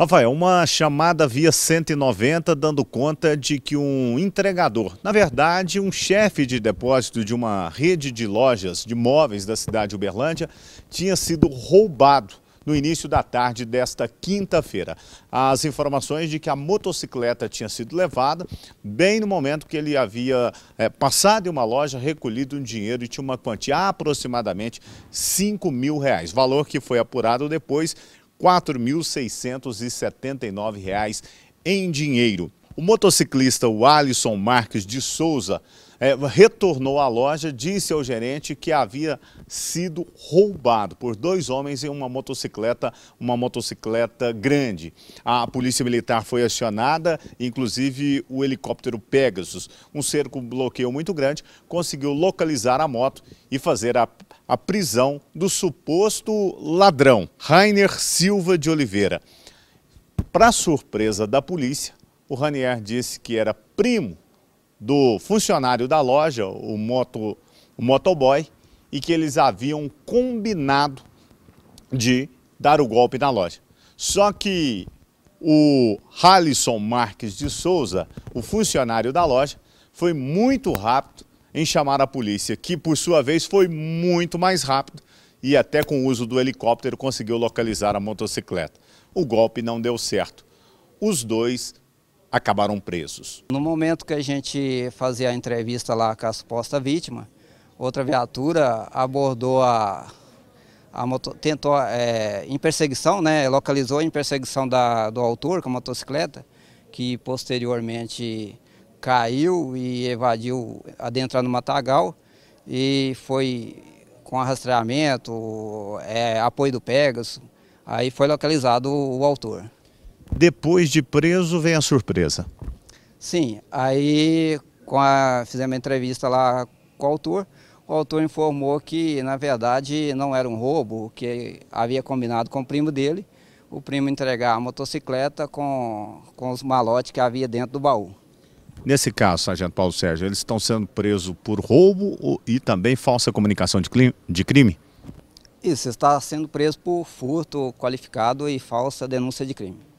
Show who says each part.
Speaker 1: Rafael, uma chamada via 190 dando conta de que um entregador, na verdade, um chefe de depósito de uma rede de lojas de móveis da cidade de Uberlândia, tinha sido roubado no início da tarde desta quinta-feira. As informações de que a motocicleta tinha sido levada bem no momento que ele havia é, passado em uma loja, recolhido um dinheiro e tinha uma quantia aproximadamente 5 mil reais. Valor que foi apurado depois R$ 4.679 em dinheiro. O motociclista Alisson Marques de Souza é, retornou à loja, disse ao gerente que havia sido roubado por dois homens em uma motocicleta, uma motocicleta grande. A polícia militar foi acionada, inclusive o helicóptero Pegasus. Um cerco bloqueio muito grande conseguiu localizar a moto e fazer a, a prisão do suposto ladrão, Rainer Silva de Oliveira. Para surpresa da polícia, o Ranier disse que era primo do funcionário da loja, o, moto, o motoboy, e que eles haviam combinado de dar o golpe na loja. Só que o Halisson Marques de Souza, o funcionário da loja, foi muito rápido em chamar a polícia, que por sua vez foi muito mais rápido e até com o uso do helicóptero conseguiu localizar a motocicleta. O golpe não deu certo. Os dois acabaram presos. No momento que a gente
Speaker 2: fazia a entrevista lá com a suposta vítima, outra viatura abordou a, a moto, tentou é, em perseguição, né, localizou em perseguição da, do autor com a motocicleta, que posteriormente caiu e evadiu adentrando no matagal e foi com arrastreamento, é, apoio do Pegasus, aí foi localizado o, o autor.
Speaker 1: Depois de preso vem a surpresa.
Speaker 2: Sim, aí a, fizemos uma entrevista lá com o autor. O autor informou que, na verdade, não era um roubo, que havia combinado com o primo dele, o primo entregar a motocicleta com, com os malotes que havia dentro do baú.
Speaker 1: Nesse caso, Sargento Paulo Sérgio, eles estão sendo presos por roubo e também falsa comunicação de, de crime?
Speaker 2: Isso, está sendo preso por furto qualificado e falsa denúncia de crime.